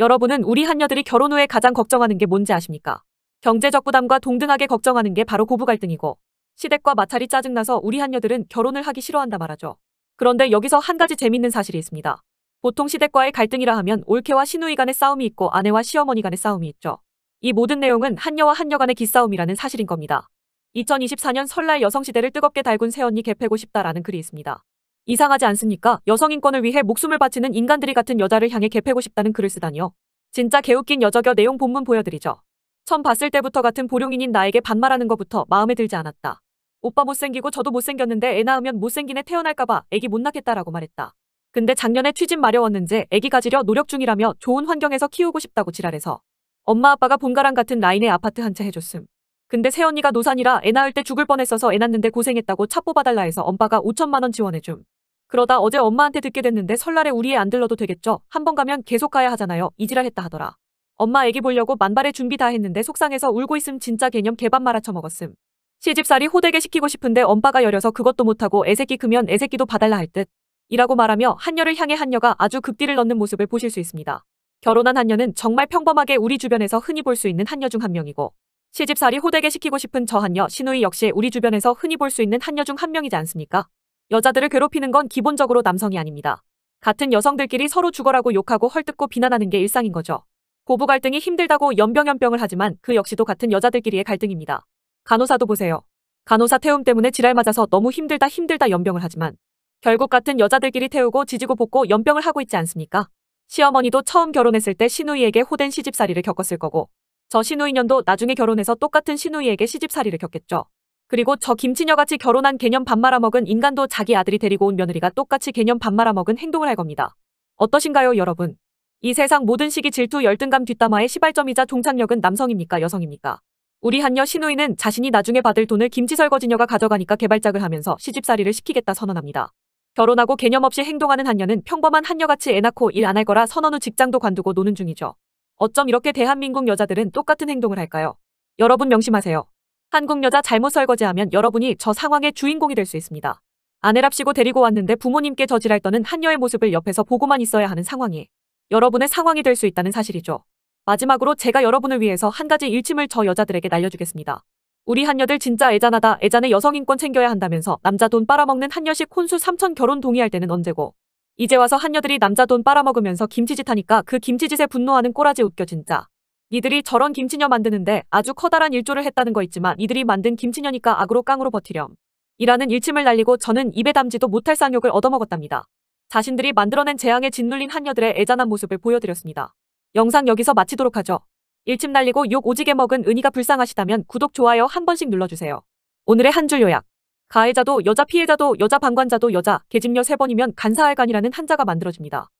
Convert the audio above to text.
여러분은 우리 한녀들이 결혼 후에 가장 걱정하는 게 뭔지 아십니까? 경제적 부담과 동등하게 걱정하는 게 바로 고부 갈등이고 시댁과 마찰이 짜증나서 우리 한녀들은 결혼을 하기 싫어한다 말하죠. 그런데 여기서 한 가지 재밌는 사실이 있습니다. 보통 시댁과의 갈등이라 하면 올케와 시누이 간의 싸움이 있고 아내와 시어머니 간의 싸움이 있죠. 이 모든 내용은 한녀와 한녀 간의 기싸움이라는 사실인 겁니다. 2024년 설날 여성시대를 뜨겁게 달군 새언니 개패고 싶다라는 글이 있습니다. 이상하지 않습니까? 여성인권을 위해 목숨을 바치는 인간들이 같은 여자를 향해 개패고 싶다는 글을 쓰다니요. 진짜 개웃긴 여저겨 내용 본문 보여드리죠. 처음 봤을 때부터 같은 보령인인 나에게 반말하는 것부터 마음에 들지 않았다. 오빠 못생기고 저도 못생겼는데 애 낳으면 못생긴 애 태어날까봐 애기 못 낳겠다라고 말했다. 근데 작년에 취진 마려웠는지 애기 가지려 노력 중이라며 좋은 환경에서 키우고 싶다고 지랄해서 엄마 아빠가 본가랑 같은 라인의 아파트 한 채 해줬음. 근데 새언니가 노산이라 애 낳을 때 죽을 뻔했어서 애 낳는데 고생했다고 차 뽑아달라 해서 엄마가 5천만 원 지원해줌. 그러다 어제 엄마한테 듣게 됐는데 설날에 우리 애 안 들러도 되겠죠? 한 번 가면 계속 가야 하잖아요. 이지랄 했다 하더라. 엄마 애기 보려고 만발의 준비 다 했는데 속상해서 울고 있음 진짜 개념 개밥 말아쳐먹었음. 시집살이 호되게 시키고 싶은데 엄빠가 여려서 그것도 못하고 애새끼 크면 애새끼도 봐달라 할 듯. 이라고 말하며 한녀를 향해 한녀가 아주 극딜을 넣는 모습을 보실 수 있습니다. 결혼한 한녀는 정말 평범하게 우리 주변에서 흔히 볼 수 있는 한녀 중 한 명이고 시집살이 호되게 시키고 싶은 저 한녀 신우이 역시 우리 주변에서 흔히 볼 수 있는 한녀 중 한 명이지 않습니까? 여자들을 괴롭히는 건 기본적으로 남성이 아닙니다. 같은 여성들끼리 서로 죽어라고 욕하고 헐뜯고 비난하는 게 일상인 거죠. 고부 갈등이 힘들다고 연병연병을 하지만 그 역시도 같은 여자들끼리의 갈등입니다. 간호사도 보세요. 간호사 태움 때문에 지랄 맞아서 너무 힘들다 힘들다 연병을 하지만 결국 같은 여자들끼리 태우고 지지고 볶고 연병을 하고 있지 않습니까? 시어머니도 처음 결혼했을 때 시누이에게 호된 시집살이를 겪었을 거고 저 시누이년도 나중에 결혼해서 똑같은 시누이에게 시집살이를 겪겠죠. 그리고 저 김치녀같이 결혼한 개념 밥 말아먹은 인간도 자기 아들이 데리고 온 며느리가 똑같이 개념 밥 말아먹은 행동을 할 겁니다. 어떠신가요 여러분? 이 세상 모든 시기 질투 열등감 뒷담화의 시발점이자 종착역은 남성입니까 여성입니까? 우리 한녀 신우이는 자신이 나중에 받을 돈을 김치 설거지녀가 가져가니까 개발작을 하면서 시집살이를 시키겠다 선언합니다. 결혼하고 개념 없이 행동하는 한녀는 평범한 한녀같이 애 낳고 일 안 할 거라 선언 후 직장도 관두고 노는 중이죠. 어쩜 이렇게 대한민국 여자들은 똑같은 행동을 할까요? 여러분 명심하세요. 한국 여자 잘못 설거지하면 여러분이 저 상황의 주인공이 될 수 있습니다. 아내랍시고 데리고 왔는데 부모님께 저질할 떠는 한녀의 모습을 옆에서 보고만 있어야 하는 상황이 여러분의 상황이 될 수 있다는 사실이죠. 마지막으로 제가 여러분을 위해서 한 가지 일침을 저 여자들에게 날려주겠습니다. 우리 한녀들 진짜 애잔하다 애잔의 여성인권 챙겨야 한다면서 남자 돈 빨아먹는 한녀식 혼수 삼천 결혼 동의할 때는 언제고 이제 와서 한녀들이 남자 돈 빨아먹으면서 김치짓 하니까 그 김치짓에 분노하는 꼬라지 웃겨 진짜. 이들이 저런 김치녀 만드는데 아주 커다란 일조를 했다는 거 있지만 이들이 만든 김치녀니까 악으로 깡으로 버티렴. 이라는 일침을 날리고 저는 입에 담지도 못할 쌍욕을 얻어먹었답니다. 자신들이 만들어낸 재앙에 짓눌린 한녀들의 애잔한 모습을 보여드렸습니다. 영상 여기서 마치도록 하죠. 일침 날리고 욕 오지게 먹은 은희가 불쌍하시다면 구독, 좋아요 한 번씩 눌러주세요. 오늘의 한 줄 요약. 가해자도 여자 피해자도 여자 방관자도 여자 계집녀 세번이면 간사할간이라는 한자가 만들어집니다.